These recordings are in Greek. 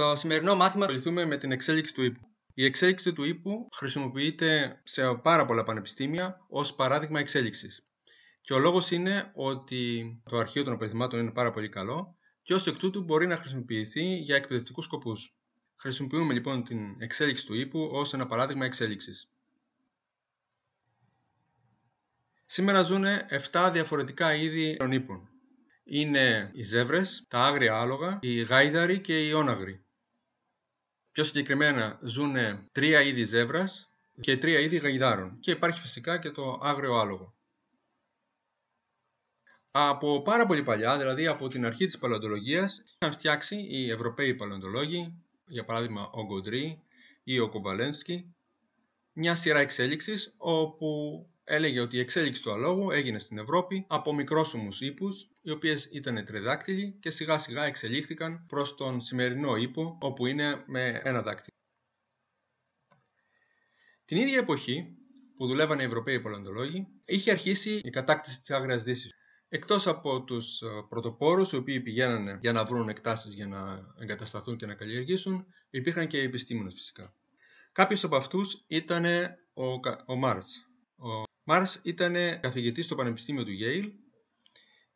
Στο σημερινό μάθημα ασχοληθούμε με την εξέλιξη του ύπου. Η εξέλιξη του ύπου χρησιμοποιείται σε πάρα πολλά πανεπιστήμια ως παράδειγμα εξέλιξης. Και ο λόγος είναι ότι το αρχείο των απαιτημάτων είναι πάρα πολύ καλό και ως εκ τούτου μπορεί να χρησιμοποιηθεί για εκπαιδευτικούς σκοπούς. Χρησιμοποιούμε λοιπόν την εξέλιξη του ύπου ως ένα παράδειγμα εξέλιξης. Σήμερα ζουν 7 διαφορετικά είδη των ύπων. Είναι οι ζεύρες, τα άγρια άλογα, οι γάιδαροι και οι όναγροι. Πιο συγκεκριμένα ζουν τρία είδη ζέβρας και τρία είδη γαϊδάρων και υπάρχει φυσικά και το άγριο άλογο. Από πάρα πολύ παλιά, δηλαδή από την αρχή της παλαιοντολογίας, είχαν φτιάξει οι Ευρωπαίοι παλαιοντολόγοι, για παράδειγμα ο Γκοντρί ή ο Κομπαλένσκι, μια σειρά εξέλιξης όπου έλεγε ότι η εξέλιξη του αλόγου έγινε στην Ευρώπη από μικρόσωμους ύπους οι οποίες ήταν τρεδάκτυλοι και σιγά σιγά εξελίχθηκαν προς τον σημερινό ύπο όπου είναι με ένα δάκτυλο. Την ίδια εποχή που δουλεύαν οι Ευρωπαίοι παλαιοντολόγοι, είχε αρχίσει η κατάκτηση της Άγριας Δύσης. Εκτός από τους ε, πρωτοπόρους, οι οποίοι πηγαίνανε για να βρουν εκτάσεις για να εγκατασταθούν και να καλλιεργήσουν, υπήρχαν και οι επιστήμονες φυσικά. Κάποιος από αυτούς ήταν ο, ο Ο Μάρτ ήταν καθηγητής στο Πανεπιστήμιο του Yale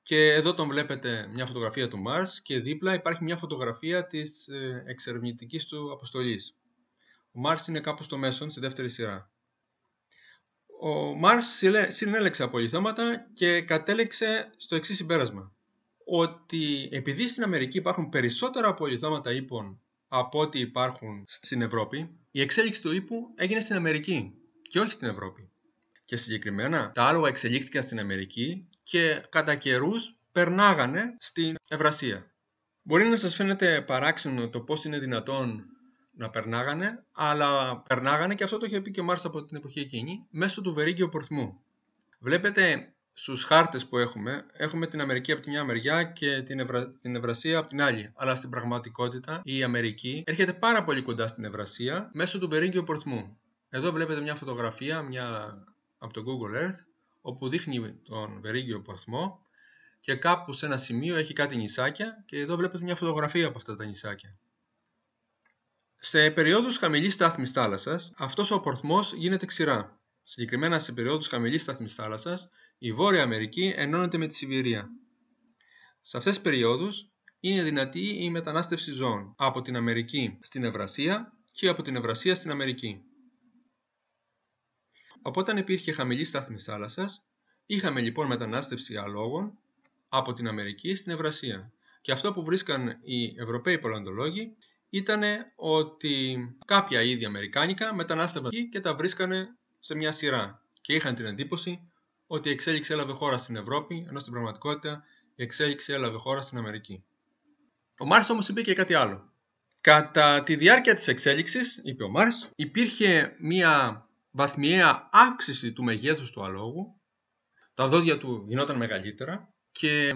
και εδώ τον βλέπετε μια φωτογραφία του Mars και δίπλα υπάρχει μια φωτογραφία της ε, εξερευνητικής του αποστολής. Ο Mars είναι κάπου στο μέσον, στη δεύτερη σειρά. Ο Mars συνέλεξε απολυθώματα και κατέληξε στο εξής συμπέρασμα. Ότι επειδή στην Αμερική υπάρχουν περισσότερα απολυθώματα ύπων από ό,τι υπάρχουν στην Ευρώπη, η εξέλιξη του ύπου έγινε στην Αμερική και όχι στην Ευρώπη. Και συγκεκριμένα, τα άλογα εξελίχθηκαν στην Αμερική και κατά καιρούς περνάγανε στην Ευρασία. Μπορεί να σας φαίνεται παράξενο το πώς είναι δυνατόν να περνάγανε, αλλά περνάγανε και αυτό το είχε πει και ο Μάρς από την εποχή εκείνη, μέσω του Βερίγγιου Πορθμού. Βλέπετε στους χάρτες που έχουμε, έχουμε την Αμερική από τη μια μεριά και την, την Ευρασία από την άλλη. Αλλά στην πραγματικότητα η Αμερική έρχεται πάρα πολύ κοντά στην Ευρασία μέσω του βερίγκιου Πορθμού. Εδώ βλέπετε μια φωτογραφία μια... από το Google Earth όπου δείχνει τον περίγειο παθμό και κάπου σε ένα σημείο έχει κάτι νησάκια και εδώ βλέπετε μια φωτογραφία από αυτά τα νησάκια. Σε περιόδους χαμηλής στάθμης θάλασσας, αυτός ο πορθμός γίνεται ξηρά. Συγκεκριμένα σε περιόδους χαμηλής στάθμης θάλασσας, η Βόρεια Αμερική ενώνεται με τη Σιβηρία. Σε αυτές τις περιόδους είναι δυνατή η μετανάστευση ζώων από την Αμερική στην Ευρασία και από την Ευρασία στην Αμερική από όταν υπήρχε χαμηλή στάθμη θάλασσας, είχαμε λοιπόν μετανάστευση αλόγων από την Αμερική στην Ευρασία. Και αυτό που βρίσκαν οι Ευρωπαίοι πολλαντολόγοι ήταν ότι κάποια είδη Αμερικάνικα μετανάστευαν εκεί και τα βρίσκανε σε μια σειρά. Και είχαν την εντύπωση ότι η εξέλιξη έλαβε χώρα στην Ευρώπη, ενώ στην πραγματικότητα η εξέλιξη έλαβε χώρα στην Αμερική. Ο Μάρς όμως είπε και κάτι άλλο. Κατά τη διάρκεια της εξέλιξης, είπε ο Μάρς, υπήρχε μια βαθμιαία αύξηση του μεγέθους του αλόγου, τα δόντια του γινόταν μεγαλύτερα και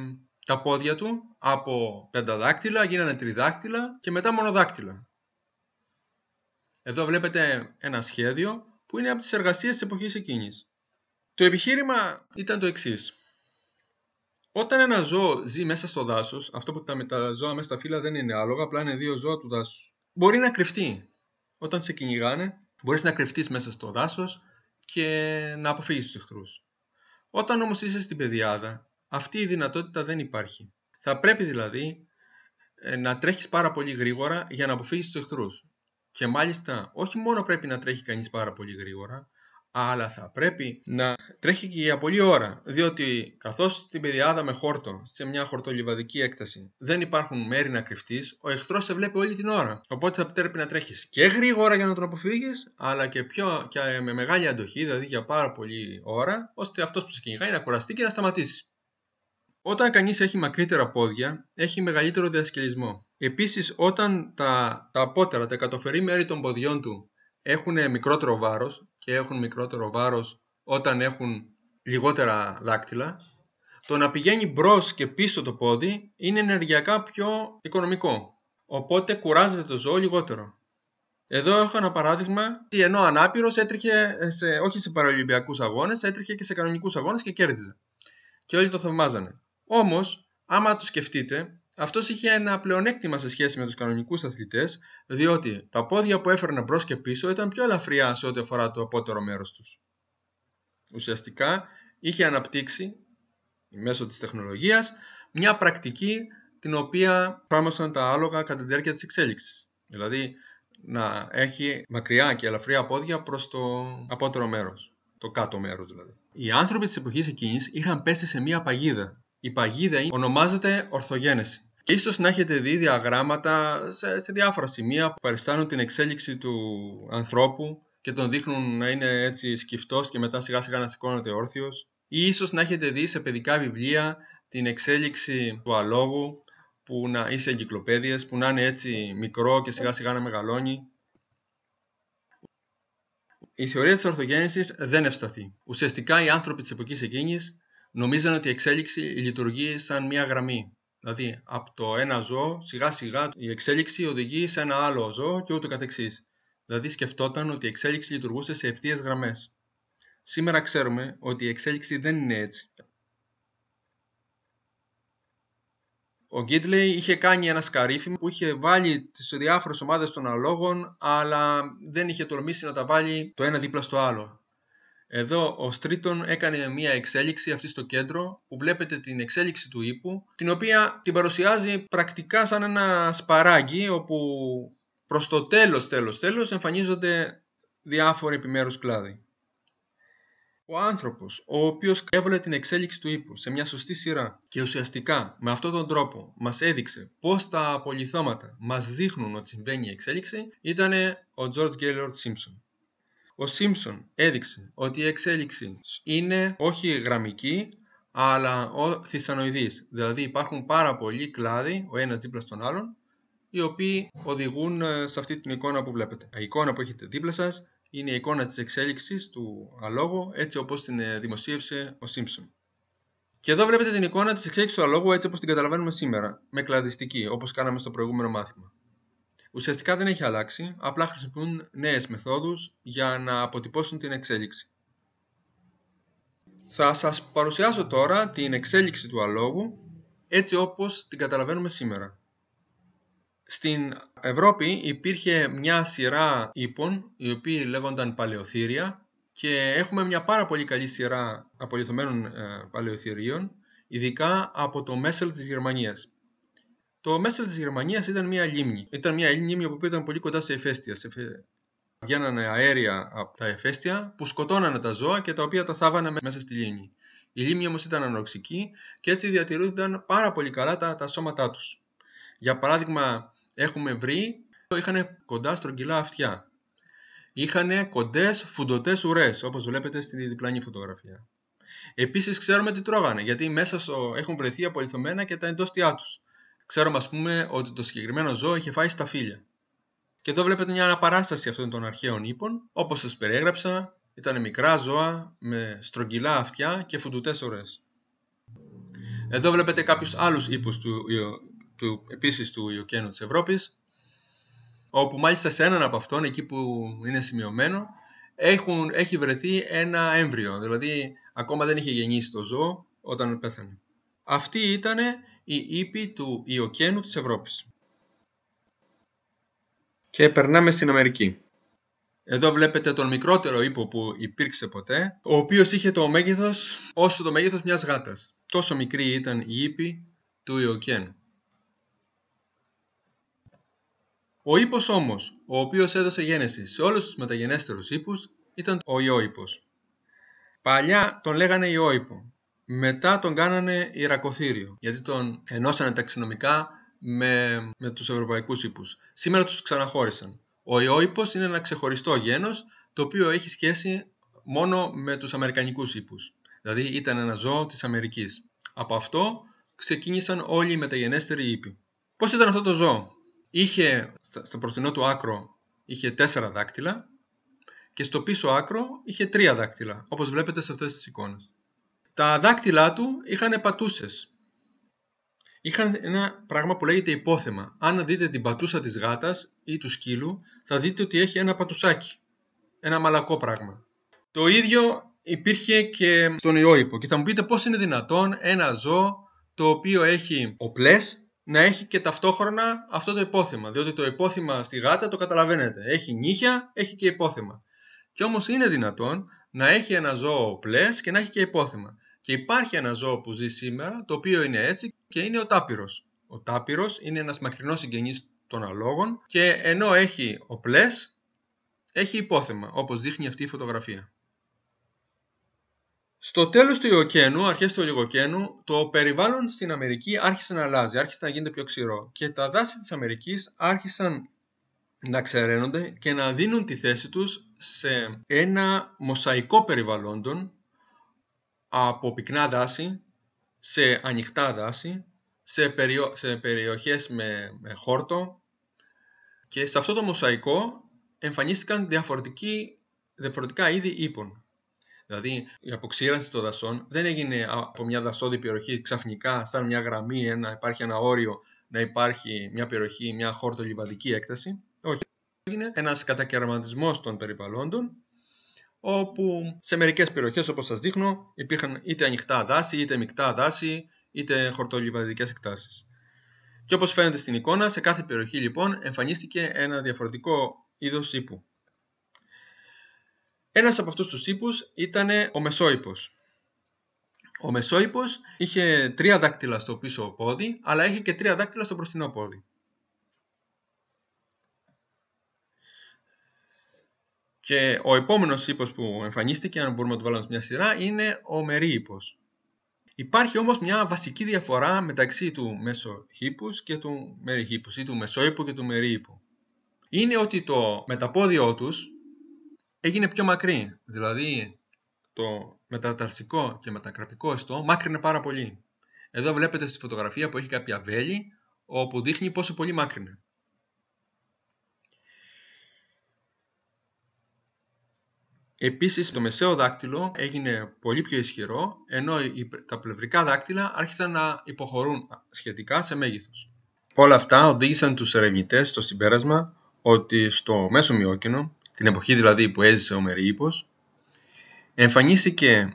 τα πόδια του από πενταδάκτυλα γίνανε τριδάκτυλα και μετά μονοδάκτυλα. Εδώ βλέπετε ένα σχέδιο που είναι από τις εργασίες της εποχής εκείνης. Το επιχείρημα ήταν το εξής. Όταν ένα ζώο ζει μέσα στο δάσος, αυτό που τα με τα ζώα μέσα στα φύλλα δεν είναι άλογα, απλά είναι δύο ζώα του δάσους. μπορεί να κρυφτεί. Όταν σε κυνηγάνε, Μπορείς να κρυφτείς μέσα στο δάσος και να αποφύγεις τους εχθρούς. Όταν όμως είσαι στην παιδιάδα αυτή η δυνατότητα δεν υπάρχει. Θα πρέπει δηλαδή ε, να τρέχεις πάρα πολύ γρήγορα για να αποφύγεις τους εχθρούς. Και μάλιστα όχι μόνο πρέπει να τρέχει κανείς πάρα πολύ γρήγορα, αλλά θα πρέπει να τρέχει και για πολλή ώρα, διότι καθώς στην πεδιάδα με χόρτο, σε μια χορτολιβαδική έκταση, δεν υπάρχουν μέρη να κρυφτείς, ο εχθρός σε βλέπει όλη την ώρα. Οπότε θα πρέπει να τρέχεις και γρήγορα για να τον αποφύγεις, αλλά και, πιο, με μεγάλη αντοχή, δηλαδή για πάρα πολλή ώρα, ώστε αυτός που σε κυνηγάει να κουραστεί και να σταματήσει. Όταν κανείς έχει μακρύτερα πόδια, έχει μεγαλύτερο διασκελισμό. Επίσης, όταν τα, τα απότερα, τα εκατοφερή μέρη των ποδιών του έχουν μικρότερο βάρος και έχουν μικρότερο βάρος όταν έχουν λιγότερα δάκτυλα, το να πηγαίνει μπρος και πίσω το πόδι είναι ενεργειακά πιο οικονομικό. Οπότε κουράζεται το ζώο λιγότερο. Εδώ έχω ένα παράδειγμα, ενώ ανάπηρος έτρεχε σε, όχι σε παρολυμπιακού αγώνες, έτρεχε και σε κανονικούς αγώνες και κέρδιζε. Και όλοι το θαυμάζανε. Όμως, άμα το σκεφτείτε, αυτός είχε ένα πλεονέκτημα σε σχέση με τους κανονικούς αθλητές, διότι τα πόδια που έφερναν μπρος και πίσω ήταν πιο ελαφριά σε ό,τι αφορά το απότερο μέρος τους. Ουσιαστικά είχε αναπτύξει, μέσω της τεχνολογίας μια πρακτική την οποία πράμωσαν τα άλογα κατά τη διάρκεια της εξέλιξης. Δηλαδή να έχει μακριά και ελαφριά πόδια προς το απότερο μέρος, το κάτω μέρος. δηλαδή. Οι άνθρωποι της εποχής εκείνης είχαν πέσει σε μια παγίδα. Η παγίδα ονομάζεται ορθογένεση ίσως να έχετε δει διαγράμματα σε, σε διάφορα σημεία που παριστάνουν την εξέλιξη του ανθρώπου και τον δείχνουν να είναι έτσι σκυφτός και μετά σιγά σιγά να σηκώνεται όρθιος. Ή ίσως να έχετε δει σε παιδικά βιβλία την εξέλιξη του αλόγου που να, ή σε εγκυκλοπαίδειες που να είναι έτσι μικρό και σιγά σιγά να μεγαλώνει. Η θεωρία της ορθογέννησης δεν ευσταθεί. Ουσιαστικά οι άνθρωποι της εποχής εκείνης νομίζαν ότι η εξέλιξη λειτουργεί σαν μια γραμμή Δηλαδή από το ένα ζώο σιγά σιγά η εξέλιξη οδηγεί σε ένα άλλο ζώο και ούτω καθεξής. Δηλαδή σκεφτόταν ότι η εξέλιξη λειτουργούσε σε ευθείες γραμμές. Σήμερα ξέρουμε ότι η εξέλιξη δεν είναι έτσι. Ο Γκίτλεϊ είχε κάνει ένα σκαρίφι που είχε βάλει τις διάφορες ομάδες των αλόγων αλλά δεν είχε τολμήσει να τα βάλει το ένα δίπλα στο άλλο. Εδώ ο Στρίτον έκανε μια εξέλιξη αυτή στο κέντρο που βλέπετε την εξέλιξη του ύπου την οποία την παρουσιάζει πρακτικά σαν ένα σπαράγγι όπου προς το τέλος τέλος τέλος εμφανίζονται διάφοροι επιμέρους κλάδοι. Ο άνθρωπος, ο οποίος έβαλε την εξέλιξη του ύπου σε μια σωστή σειρά και ουσιαστικά με αυτόν τον τρόπο μας έδειξε πώς τα απολυθώματα μας δείχνουν ότι συμβαίνει η εξέλιξη, ήταν ο George Gaylord Simpson. Ο Σίμψον έδειξε ότι η εξέλιξη είναι όχι γραμμική, αλλά θησανοειδής. Δηλαδή υπάρχουν πάρα πολλοί κλάδοι, ο ένας δίπλα στον άλλον, οι οποίοι οδηγούν ε, σε αυτή την εικόνα που βλέπετε. Η εικόνα που έχετε δίπλα σας είναι η εικόνα της εξέλιξης του αλόγου, έτσι όπως την ε, δημοσίευσε ο Σίμψον. Και εδώ βλέπετε την εικόνα της εξέλιξης του αλόγου έτσι όπως την καταλαβαίνουμε σήμερα, με κλαδιστική, όπως κάναμε στο προηγούμενο μάθημα ουσιαστικά δεν έχει αλλάξει, απλά χρησιμοποιούν νέες μεθόδους για να αποτυπώσουν την εξέλιξη. Θα σας παρουσιάσω τώρα την εξέλιξη του αλόγου έτσι όπως την καταλαβαίνουμε σήμερα. Στην Ευρώπη υπήρχε μια σειρά ύπων, οι οποίοι λέγονταν παλαιοθύρια και έχουμε μια πάρα πολύ καλή σειρά απολυθωμένων ε, παλαιοθυρίων, ειδικά από το μέσελ της Γερμανίας. Το μέσο της Γερμανίας ήταν μια λίμνη. Ήταν μια λίμνη που ήταν πολύ κοντά σε εφέστια. Σε Βγαίνανε αέρια από τα εφέστια που σκοτώνανε τα ζώα και τα οποία τα θάβανε μέσα στη λίμνη. Η λίμνη όμως ήταν ανοξική και έτσι διατηρούνταν πάρα πολύ καλά τα, σώματά τους. Για παράδειγμα, έχουμε βρει είχαν κοντά στρογγυλά αυτιά. Είχαν κοντές φουντωτές ουρές, όπως βλέπετε στην διπλανή φωτογραφία. Επίσης, ξέρουμε τι τρώγανε, γιατί μέσα στο... έχουν βρεθεί απολυθωμένα και τα εντόστιά τους. Ξέρουμε, ας πούμε, ότι το συγκεκριμένο ζώο είχε φάει στα φύλλα. Και εδώ βλέπετε μια αναπαράσταση αυτών των αρχαίων ύπων. Όπως σας περιέγραψα, ήταν μικρά ζώα με στρογγυλά αυτιά και φουντουτέ ωραίε. Εδώ βλέπετε κάποιους άλλους ύπους του, του, επίσης του Ιωκένου της Ευρώπης, όπου μάλιστα σε έναν από αυτών εκεί που είναι σημειωμένο, έχουν, έχει βρεθεί ένα έμβριο. Δηλαδή, ακόμα δεν είχε γεννήσει το ζώο όταν πέθανε. Αυτή ήταν η ύπη του Ιωκένου της Ευρώπης. Και περνάμε στην Αμερική. Εδώ βλέπετε τον μικρότερο ύπο που υπήρξε ποτέ, ο οποίος είχε το μέγεθος όσο το μέγεθος μιας γάτας. Τόσο μικρή ήταν η ύπη του Ιωκένου. Ο ύπος όμως, ο οποίος έδωσε γέννηση σε όλους τους μεταγενέστερους ύπους, ήταν ο Ιόϊπος. Παλιά τον λέγανε Ιώϊπο. Μετά τον κάνανε Ιρακοθήριο, γιατί τον ενώσανε ταξινομικά με, με τους ευρωπαϊκούς ύπους. Σήμερα τους ξαναχώρησαν. Ο Ιόϊπος είναι ένα ξεχωριστό γένος, το οποίο έχει σχέση μόνο με τους αμερικανικούς ύπους. Δηλαδή ήταν ένα ζώο της Αμερικής. Από αυτό ξεκίνησαν όλοι οι μεταγενέστεροι ύποι. Πώς ήταν αυτό το ζώο. Είχε στο προστινό του άκρο είχε τέσσερα δάκτυλα και στο πίσω άκρο είχε τρία δάκτυλα, όπως βλέπετε σε αυτές τις εικόνες. Τα δάκτυλά του είχαν πατούσες. Είχαν ένα πράγμα που λέγεται υπόθεμα. Αν δείτε την πατούσα της γάτας ή του σκύλου, θα δείτε ότι έχει ένα πατουσάκι. Ένα μαλακό πράγμα. Το ίδιο υπήρχε και στον Ιόλυπο. Και θα μου πείτε πώς είναι δυνατόν ένα ζώο το οποίο έχει οπλές να έχει και ταυτόχρονα αυτό το υπόθεμα. Διότι το υπόθεμα στη γάτα το καταλαβαίνετε. Έχει νύχια, έχει και υπόθεμα. Κι όμως είναι δυνατόν να έχει ένα ζώο οπλές και να έχει και υπόθεμα. Και υπάρχει ένα ζώο που ζει σήμερα, το οποίο είναι έτσι και είναι ο τάπυρος. Ο τάπυρος είναι ένας μακρινός συγγενής των αλόγων και ενώ έχει οπλές, έχει υπόθεμα, όπως δείχνει αυτή η φωτογραφία. Στο τέλος του Ιωκένου, αρχές του Ιωκένου, το περιβάλλον στην Αμερική άρχισε να αλλάζει, άρχισε να γίνεται πιο ξηρό και τα δάση της Αμερικής άρχισαν να ξεραίνονται και να δίνουν τη θέση τους σε ένα μοσαϊκό περιβαλλόντων από πυκνά δάση σε ανοιχτά δάση, σε, περιοχέ σε περιοχές με, με χόρτο και σε αυτό το μοσαϊκό εμφανίστηκαν διαφορετικοί, διαφορετικά είδη ύπων. Δηλαδή η αποξήρανση των δασών δεν έγινε από μια δασόδη περιοχή ξαφνικά σαν μια γραμμή, να υπάρχει ένα όριο, να υπάρχει μια περιοχή, μια χόρτο-λιβαδική έκταση. Όχι. Έγινε ένας κατακαιρματισμός των περιβαλλόντων όπου σε μερικές περιοχές όπως σας δείχνω υπήρχαν είτε ανοιχτά δάση, είτε μεικτά δάση, είτε χορτολιβαδικές εκτάσεις. Και όπως φαίνεται στην εικόνα, σε κάθε περιοχή λοιπόν εμφανίστηκε ένα διαφορετικό είδος ύπου. Ένας από αυτούς τους ύπους ήταν ο μεσόϊπος. Ο μεσόϊπος είχε τρία δάκτυλα στο πίσω πόδι, αλλά είχε και τρία δάκτυλα στο προστινό πόδι. Και ο επόμενος ύπο που εμφανίστηκε, αν μπορούμε να το βάλουμε σε μια σειρά, είναι ο μερή ύπο. Υπάρχει όμως μια βασική διαφορά μεταξύ του μεσοχύπους και του ύπου ή του μεσόήπου και του ύπου. Είναι ότι το μεταπόδιό τους έγινε πιο μακρύ, δηλαδή το μεταταρσικό και μετακραπικό ιστό μάκρυνε πάρα πολύ. Εδώ βλέπετε στη φωτογραφία που έχει κάποια βέλη όπου δείχνει πόσο πολύ μάκρυνε. Επίσης το μεσαίο δάκτυλο έγινε πολύ πιο ισχυρό, ενώ τα πλευρικά δάκτυλα άρχισαν να υποχωρούν σχετικά σε μέγεθος. Όλα αυτά οδήγησαν τους ερευνητές στο συμπέρασμα ότι στο μέσο μειόκαινο, την εποχή δηλαδή που έζησε ο Μεριήπος, εμφανίστηκε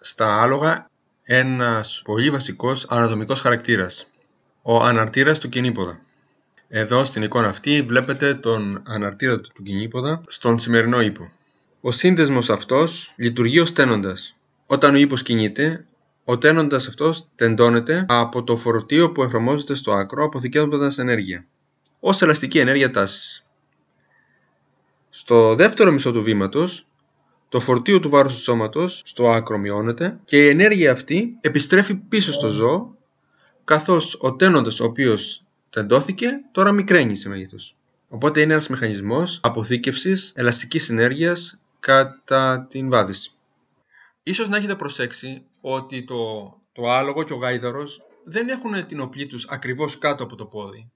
στα άλογα ένας πολύ βασικός ανατομικός χαρακτήρας, ο αναρτήρας του κινήποδα. Εδώ στην εικόνα αυτή βλέπετε τον αναρτήρα του κινήποδα στον σημερινό ύπο. Ο σύνδεσμος αυτός λειτουργεί ως τένοντας. Όταν ο ύπος κινείται, ο τένοντας αυτός τεντώνεται από το φορτίο που εφαρμόζεται στο άκρο αποθηκεύοντας ενέργεια, ως ελαστική ενέργεια τάσης. Στο δεύτερο μισό του βήματος, το φορτίο του βάρους του σώματος στο άκρο μειώνεται και η ενέργεια αυτή επιστρέφει πίσω στο ζώο, καθώς ο τένοντας ο οποίος τεντώθηκε τώρα μικραίνει σε μέγεθος. Οπότε είναι ένας μηχανισμός αποθήκευσης ελαστικής ενέργειας κατά την βάδιση. Ίσως να έχετε προσέξει ότι το, το άλογο και ο γάιδαρος δεν έχουν την οπλή τους ακριβώς κάτω από το πόδι.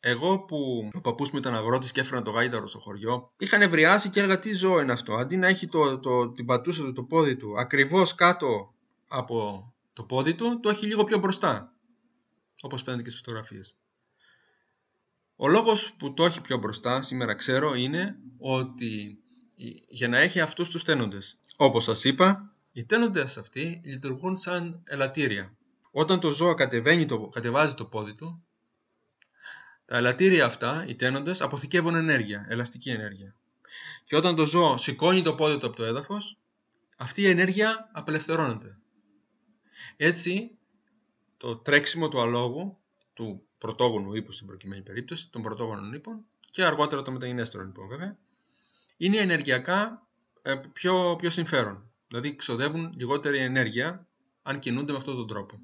Εγώ που ο παππούς μου ήταν αγρότης και έφερα το γάιδαρο στο χωριό, είχαν ευριάσει και έλεγα τι ζώο είναι αυτό. Αντί να έχει το, το, την πατούσα του το πόδι του ακριβώς κάτω από το πόδι του, το έχει λίγο πιο μπροστά. Όπως φαίνεται και στις φωτογραφίες. Ο λόγος που το έχει πιο μπροστά, σήμερα ξέρω, είναι ότι για να έχει αυτούς τους τένοντες. Όπως σας είπα, οι τένοντες αυτοί λειτουργούν σαν ελαττήρια. Όταν το ζώο κατεβαίνει το, κατεβάζει το πόδι του, τα ελαττήρια αυτά, οι τένοντες, αποθηκεύουν ενέργεια, ελαστική ενέργεια. Και όταν το ζώο σηκώνει το πόδι του από το έδαφος, αυτή η ενέργεια απελευθερώνεται. Έτσι, το τρέξιμο του αλόγου, του πρωτόγονου ύπου στην προκειμένη περίπτωση, των πρωτόγονων ύπων και αργότερα των μεταγενέστερο ύπων βέβαια, είναι ενεργειακά ε, πιο, πιο συμφέρον. Δηλαδή ξοδεύουν λιγότερη ενέργεια αν κινούνται με αυτόν τον τρόπο.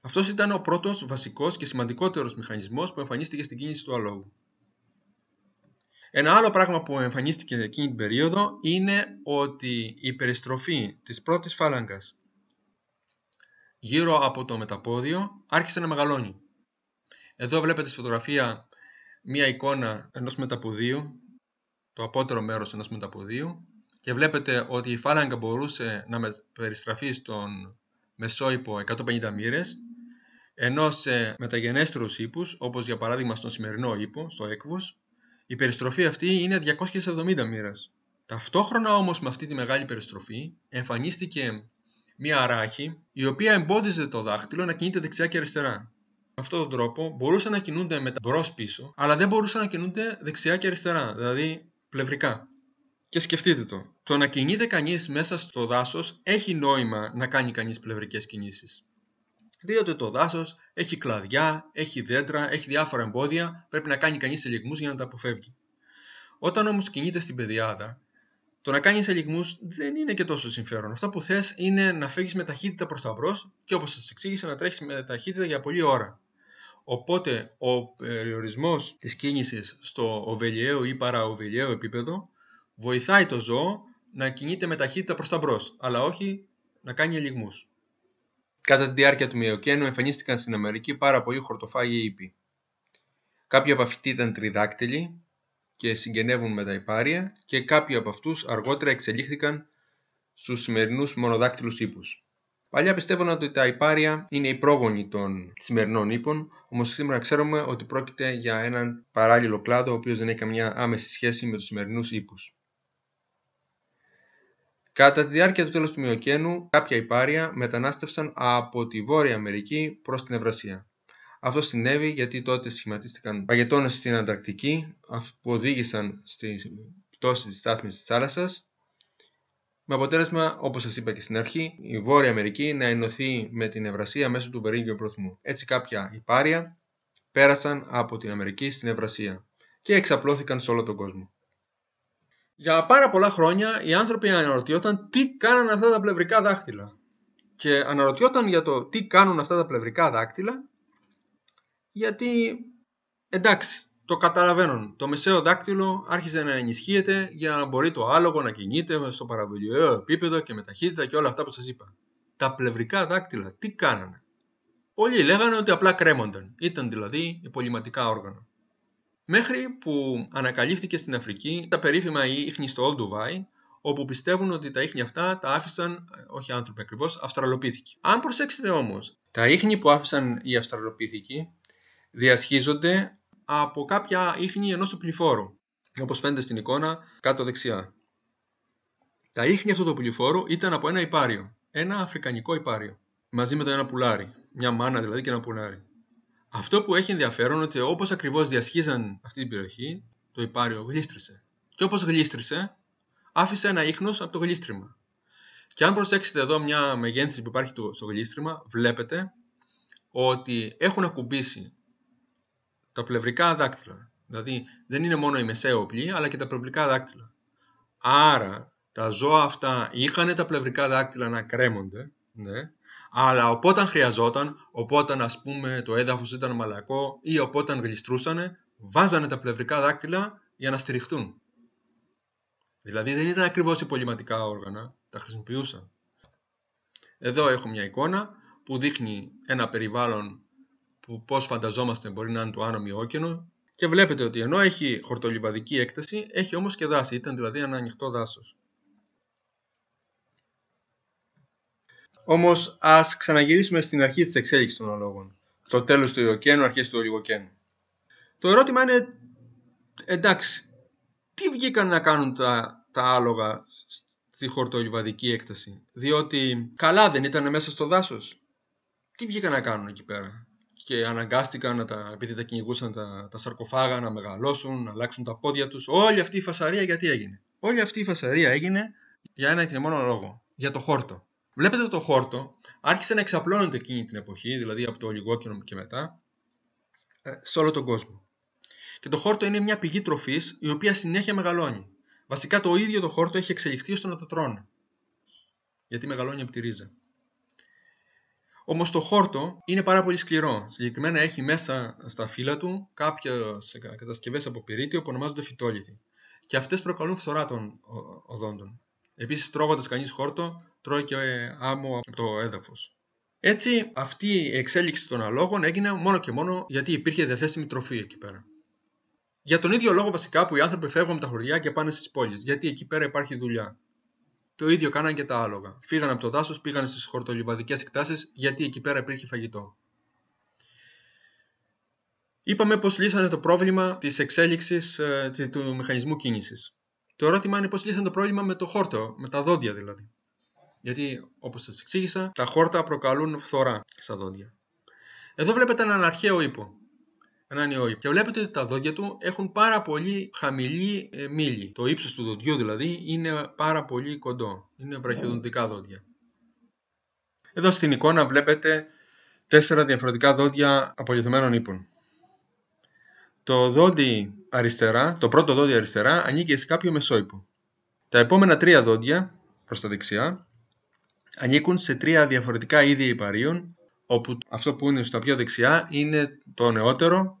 Αυτός ήταν ο πρώτος βασικός και σημαντικότερος μηχανισμός που εμφανίστηκε στην κίνηση του αλόγου. Ένα άλλο πράγμα που εμφανίστηκε εκείνη την περίοδο είναι ότι η περιστροφή της πρώτης φάλαγγας γύρω από το μεταπόδιο άρχισε να μεγαλώνει. Εδώ βλέπετε στη φωτογραφία μία εικόνα ενός μεταποδίου, το απότερο μέρος ενός μεταποδίου και βλέπετε ότι η φάλαγγα μπορούσε να περιστραφεί στον ύπο 150 μοίρες ενώ σε μεταγενέστερους ύπους, όπως για παράδειγμα στον σημερινό ύπο, στο έκβος, η περιστροφή αυτή είναι 270 μοίρες. Ταυτόχρονα όμως με αυτή τη μεγάλη περιστροφή εμφανίστηκε μία ράχη η οποία εμπόδιζε το δάχτυλο να κινείται δεξιά και αριστερά με αυτόν τον τρόπο μπορούσαν να κινούνται με τα μπρο-πίσω, αλλά δεν μπορούσαν να κινούνται δεξιά και αριστερά, δηλαδή πλευρικά. Και σκεφτείτε το. Το να κινείται κανείς μέσα στο δάσος έχει νόημα να κάνει κανείς πλευρικές κινήσεις. Διότι το δάσος έχει κλαδιά, έχει δέντρα, έχει διάφορα εμπόδια, πρέπει να κάνει κανείς ελιγμούς για να τα αποφεύγει. Όταν όμως κινείται στην πεδιάδα, το να κάνεις ελιγμούς δεν είναι και τόσο συμφέρον. Αυτό που θες είναι να φύγεις με ταχύτητα προς τα μπρος και όπως σας εξήγησα να τρέχεις με ταχύτητα για πολλή ώρα. Οπότε ο περιορισμός της κίνησης στο οβελιαίο ή παραοβελιαίο επίπεδο βοηθάει το ζώο να κινείται με ταχύτητα προς τα μπρος, αλλά όχι να κάνει ελιγμούς. Κατά τη διάρκεια του Μιοκένου εμφανίστηκαν στην Αμερική πάρα πολλοί χορτοφάγοι ήπιοι. Κάποιοι από αυτοί ήταν τριδάκτυλοι και συγγενεύουν με τα υπάρια και κάποιοι από αυτούς αργότερα εξελίχθηκαν στους σημερινούς μονοδάκτυλους ύπους. Παλιά πιστεύω ότι τα υπάρια είναι οι πρόγονοι των σημερινών ύπων, όμως σήμερα ξέρουμε ότι πρόκειται για έναν παράλληλο κλάδο, ο οποίος δεν έχει καμιά άμεση σχέση με τους σημερινούς ύπους. Κατά τη διάρκεια του τέλου του Μιοκένου, κάποια υπάρια μετανάστευσαν από τη Βόρεια Αμερική προς την Ευρασία. Αυτό συνέβη γιατί τότε σχηματίστηκαν παγετώνες στην Ανταρκτική, που οδήγησαν στη πτώση της στάθμης της θάλασσας με αποτέλεσμα, όπως σας είπα και στην αρχή, η Βόρεια Αμερική να ενωθεί με την Ευρασία μέσω του Βερίγγιου Προθμού. Έτσι, κάποια υπάρια πέρασαν από την Αμερική στην Ευρασία και εξαπλώθηκαν σε όλο τον κόσμο. Για πάρα πολλά χρόνια οι άνθρωποι αναρωτιόταν τι κάνανε αυτά τα πλευρικά δάχτυλα. Και αναρωτιόταν για το τι κάνουν αυτά τα πλευρικά δάχτυλα, γιατί εντάξει, το καταλαβαίνουν. Το μεσαίο δάκτυλο άρχιζε να ενισχύεται για να μπορεί το άλογο να κινείται στο παραβολιαίο επίπεδο και με ταχύτητα και όλα αυτά που σας είπα. Τα πλευρικά δάκτυλα τι κάνανε. Πολλοί λέγανε ότι απλά κρέμονταν. Ήταν δηλαδή υπολοιματικά όργανα. Μέχρι που ανακαλύφθηκε στην Αφρική τα περίφημα ίχνη στο Old Dubai, όπου πιστεύουν ότι τα ίχνη αυτά τα άφησαν, ε, όχι άνθρωποι ακριβώς, Αυστραλοπίθηκοι. Αν προσέξετε όμως, τα ίχνη που άφησαν οι Αυστραλοπίθηκοι διασχίζονται από κάποια ίχνη ενός οπλιφόρου όπως φαίνεται στην εικόνα κάτω δεξιά. Τα ίχνη αυτού του οπλιφόρου ήταν από ένα υπάριο, ένα αφρικανικό υπάριο, μαζί με το ένα πουλάρι, μια μάνα δηλαδή και ένα πουλάρι. Αυτό που έχει ενδιαφέρον είναι ότι όπως ακριβώς διασχίζαν αυτή την περιοχή, το υπάριο γλίστρησε. Και όπως γλίστρησε, άφησε ένα ίχνος από το γλίστριμα. Και αν προσέξετε εδώ μια μεγένθηση που υπάρχει στο γλίστριμα, βλέπετε ότι έχουν ακουμπήσει τα πλευρικά δάκτυλα. Δηλαδή δεν είναι μόνο η μεσαία οπλή αλλά και τα πλευρικά δάκτυλα. Άρα τα ζώα αυτά είχαν τα πλευρικά δάκτυλα να κρέμονται, ναι, αλλά οπότε χρειαζόταν, οπότε ας πούμε το έδαφος ήταν μαλακό ή οπότε γλιστρούσανε, βάζανε τα πλευρικά δάκτυλα για να στηριχτούν. Δηλαδή δεν ήταν ακριβώς υπολοιματικά όργανα, τα χρησιμοποιούσαν. Εδώ έχω μια εικόνα που δείχνει ένα περιβάλλον που πώς φανταζόμαστε μπορεί να είναι το άνομοι όκενο και βλέπετε ότι ενώ έχει χορτολιβαδική έκταση, έχει όμως και δάση, ήταν δηλαδή ένα ανοιχτό δάσος. Όμως ας ξαναγυρίσουμε στην αρχή της εξέλιξης των αλόγων. Το τέλος του Ιωκένου, αρχές του Ολιγοκένου. Το ερώτημα είναι, εντάξει, τι βγήκαν να κάνουν τα, τα άλογα στη χορτολιβαδική έκταση. Διότι καλά δεν ήταν μέσα στο δάσος. Τι βγήκαν να κάνουν εκεί πέρα και αναγκάστηκαν να τα, επειδή τα κυνηγούσαν τα, τα σαρκοφάγα να μεγαλώσουν, να αλλάξουν τα πόδια τους. Όλη αυτή η φασαρία γιατί έγινε. Όλη αυτή η φασαρία έγινε για ένα και μόνο λόγο, για το χόρτο. Βλέπετε το χόρτο, άρχισε να εξαπλώνεται εκείνη την εποχή, δηλαδή από το Ολιγόκαινο και μετά, ε, σε όλο τον κόσμο. Και το χόρτο είναι μια πηγή τροφής η οποία συνέχεια μεγαλώνει. Βασικά το ίδιο το χόρτο έχει εξελιχθεί ώστε να το τρώνε. Γιατί μεγαλώνει από τη ρίζα. Όμως το χόρτο είναι πάρα πολύ σκληρό. Συγκεκριμένα έχει μέσα στα φύλλα του κάποιες κατασκευές από πυρίτιο που ονομάζονται φυτόλιθοι. Και αυτές προκαλούν φθορά των οδόντων. Επίσης τρώγοντας κανείς χόρτο, τρώει και άμμο από το έδαφος. Έτσι αυτή η εξέλιξη των αλόγων έγινε μόνο και μόνο γιατί υπήρχε διαθέσιμη τροφή εκεί πέρα. Για τον ίδιο λόγο βασικά που οι άνθρωποι φεύγουν από τα χωριά και πάνε στις πόλεις, γιατί εκεί πέρα υπάρχει δουλειά. Το ίδιο κάναν και τα άλογα. Φύγαν από το δάσος, πήγαν στις χορτολιβαδικές εκτάσεις, γιατί εκεί πέρα υπήρχε φαγητό. Είπαμε πως λύσανε το πρόβλημα ε, τη εξέλιξη του μηχανισμού κίνησης. Το ερώτημα είναι πως λύσανε το πρόβλημα με το χόρτο, με τα δόντια δηλαδή. Γιατί, όπως σας εξήγησα, τα χόρτα προκαλούν φθορά στα δόντια. Εδώ βλέπετε έναν αρχαίο ύπο. Και βλέπετε ότι τα δόντια του έχουν πάρα πολύ χαμηλή ε, μήλη Το ύψος του δοντιού δηλαδή είναι πάρα πολύ κοντό. Είναι βραχιοδοντικά ναι. δόντια. Εδώ στην εικόνα βλέπετε τέσσερα διαφορετικά δόντια απολυθωμένων ύπων. Το δόντι αριστερά, το πρώτο δόντι αριστερά ανήκει σε κάποιο μεσόϊπο. Τα επόμενα τρία δόντια προς τα δεξιά ανήκουν σε τρία διαφορετικά είδη υπαρίων όπου αυτό που είναι στα πιο δεξιά είναι το νεότερο,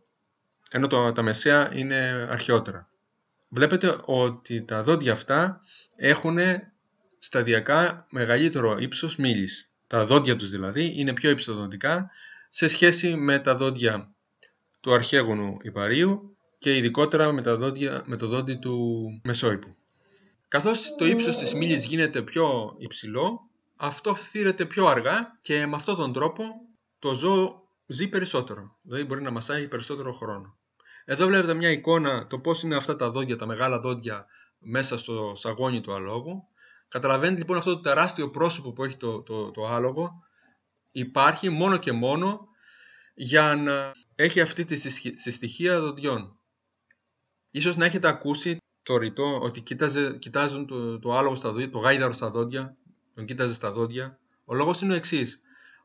ενώ το, τα μεσαία είναι αρχαιότερα. Βλέπετε ότι τα δόντια αυτά έχουν σταδιακά μεγαλύτερο ύψος μήλης. Τα δόντια τους δηλαδή είναι πιο υψοδοντικά σε σχέση με τα δόντια του αρχαίγωνου υπαρίου και ειδικότερα με, τα δόντια, με το δόντι του μεσοήπου. Καθώς το ύψος της μήλης γίνεται πιο υψηλό, αυτό φθήρεται πιο αργά και με αυτόν τον τρόπο το ζώο ζει περισσότερο. Δηλαδή μπορεί να μασάει περισσότερο χρόνο. Εδώ βλέπετε μια εικόνα το πώς είναι αυτά τα δόντια, τα μεγάλα δόντια μέσα στο σαγόνι του αλόγου. Καταλαβαίνετε λοιπόν αυτό το τεράστιο πρόσωπο που έχει το, το, το άλογο υπάρχει μόνο και μόνο για να έχει αυτή τη συστοιχία δοντιών. Ίσως να έχετε ακούσει το ρητό ότι κοίταζε, κοιτάζουν το, το άλογο στα δόντια, το γάιδαρο στα δόντια, τον κοίταζε στα δόντια. Ο λόγος είναι ο εξής.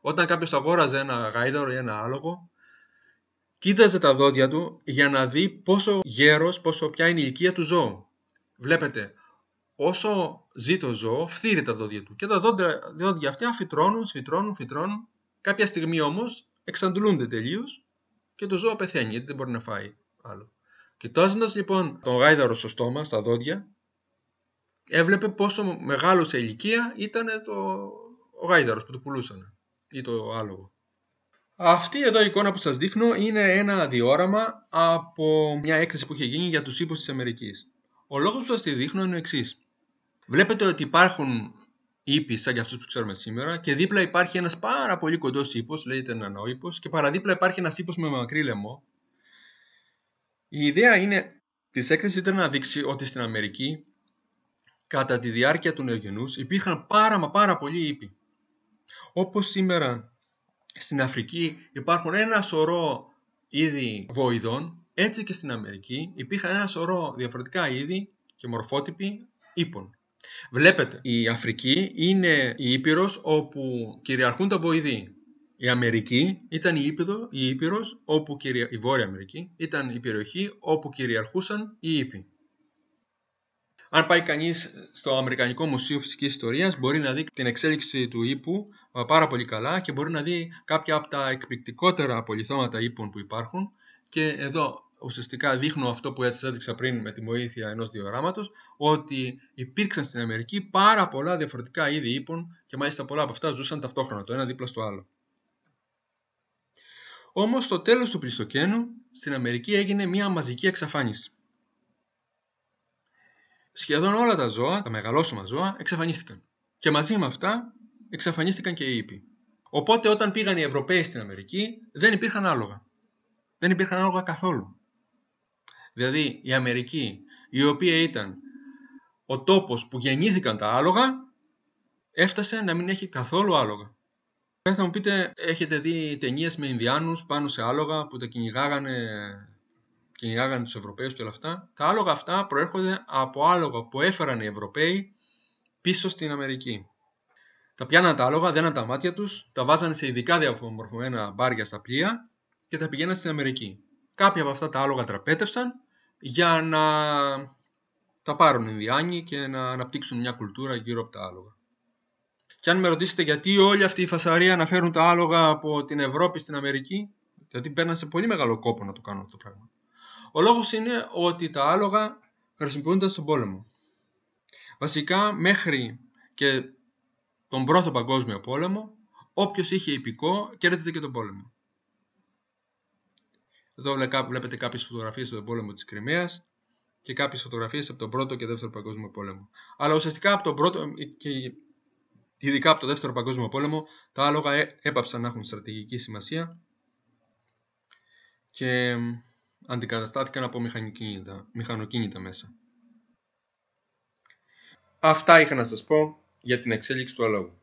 Όταν κάποιος αγόραζε ένα γάιδαρο ή ένα άλογο, κοίταζε τα δόντια του για να δει πόσο γέρος, πόσο πια είναι η ηλικία του ζώου. Βλέπετε, όσο ζει το ζώο, φθείρει τα δόντια του. Και τα δόντια, αυτά φυτρώνουν, φυτρώνουν, φυτρώνουν. Κάποια στιγμή όμως εξαντλούνται τελείως και το ζώο πεθαίνει γιατί δεν μπορεί να φάει άλλο. Κοιτάζοντας λοιπόν τον γάιδαρο στο στόμα, στα δόντια, έβλεπε πόσο μεγάλος σε ηλικία ήταν το... ο γάιδαρος που το πουλούσαν ή το άλογο. Αυτή εδώ η εικόνα που σας δείχνω είναι ένα διόραμα από μια έκθεση που είχε γίνει για τους ύπους της Αμερικής. Ο λόγος που σας τη δείχνω είναι ο εξής. Βλέπετε ότι υπάρχουν ύπη σαν και αυτούς που ξέρουμε σήμερα και δίπλα υπάρχει ένας πάρα πολύ κοντός ύπος, λέγεται νανούπος και παραδίπλα υπάρχει ένας ύπος με μακρύ λαιμό. Η ιδέα είναι, της έκθεσης ήταν να δείξει ότι στην Αμερική κατά τη διάρκεια του νεογενούς υπήρχαν πάρα μα πάρα πολλοί ύποι. Όπως σήμερα στην Αφρική υπάρχουν ένα σωρό είδη βοηδών, έτσι και στην Αμερική υπήρχαν ένα σωρό διαφορετικά είδη και μορφότυποι ύπων. Βλέπετε, η Αφρική είναι η Ήπειρος όπου κυριαρχούν τα βοηδή. Η Αμερική ήταν η, ήπειρο η Ήπειρος, όπου κυρια... η Βόρεια Αμερική ήταν η περιοχή όπου κυριαρχούσαν οι αν πάει κανείς στο Αμερικανικό Μουσείο Φυσικής Ιστορίας, μπορεί να δει την εξέλιξη του ύπου ε, πάρα πολύ καλά και μπορεί να δει κάποια από τα εκπληκτικότερα απολυθώματα ύπων που υπάρχουν. Και εδώ ουσιαστικά δείχνω αυτό που έτσι έδειξα πριν με τη βοήθεια ενός διαγράμματο, ότι υπήρξαν στην Αμερική πάρα πολλά διαφορετικά είδη ύπων και μάλιστα πολλά από αυτά ζούσαν ταυτόχρονα, το ένα δίπλα στο άλλο. Όμως στο τέλος του Πλιστοκένου στην Αμερική έγινε μια μαζική εξαφάνιση σχεδόν όλα τα ζώα, τα μεγαλόσωμα ζώα, εξαφανίστηκαν. Και μαζί με αυτά εξαφανίστηκαν και οι ήπιοι. Οπότε όταν πήγαν οι Ευρωπαίοι στην Αμερική δεν υπήρχαν άλογα. Δεν υπήρχαν άλογα καθόλου. Δηλαδή η Αμερική η οποία ήταν ο τόπος που γεννήθηκαν τα άλογα έφτασε να μην έχει καθόλου άλογα. Ε, θα μου πείτε, έχετε δει ταινίες με Ινδιάνους πάνω σε άλογα που τα κυνηγάγανε κυνηγάγανε τους Ευρωπαίους και όλα αυτά, τα άλογα αυτά προέρχονται από άλογα που έφεραν οι Ευρωπαίοι πίσω στην Αμερική. Τα πιάναν τα άλογα, δέναν τα μάτια τους, τα βάζανε σε ειδικά διαμορφωμένα μπάρια στα πλοία και τα πηγαίναν στην Αμερική. Κάποια από αυτά τα άλογα τραπέτευσαν για να τα πάρουν οι Ινδιάνοι και να αναπτύξουν μια κουλτούρα γύρω από τα άλογα. Και αν με ρωτήσετε γιατί όλη αυτή η φασαρία να φέρουν τα άλογα από την Ευρώπη στην Αμερική, γιατί παίρναν σε πολύ μεγάλο κόπο να το κάνουν αυτό το πράγμα. Ο λόγος είναι ότι τα άλογα χρησιμοποιούνταν στον πόλεμο. Βασικά μέχρι και τον πρώτο παγκόσμιο πόλεμο, όποιος είχε υπηκό κέρδιζε και τον πόλεμο. Εδώ βλέπετε κάποιες φωτογραφίες από τον πόλεμο της Κρυμαίας και κάποιες φωτογραφίες από τον πρώτο και δεύτερο παγκόσμιο πόλεμο. Αλλά ουσιαστικά από τον πρώτο ε, και ειδικά από τον δεύτερο παγκόσμιο πόλεμο τα άλογα ε- έπαψαν να έχουν στρατηγική σημασία και αντικαταστάθηκαν από μηχανοκίνητα, μηχανοκίνητα μέσα. Αυτά είχα να σας πω για την εξέλιξη του αλόγου.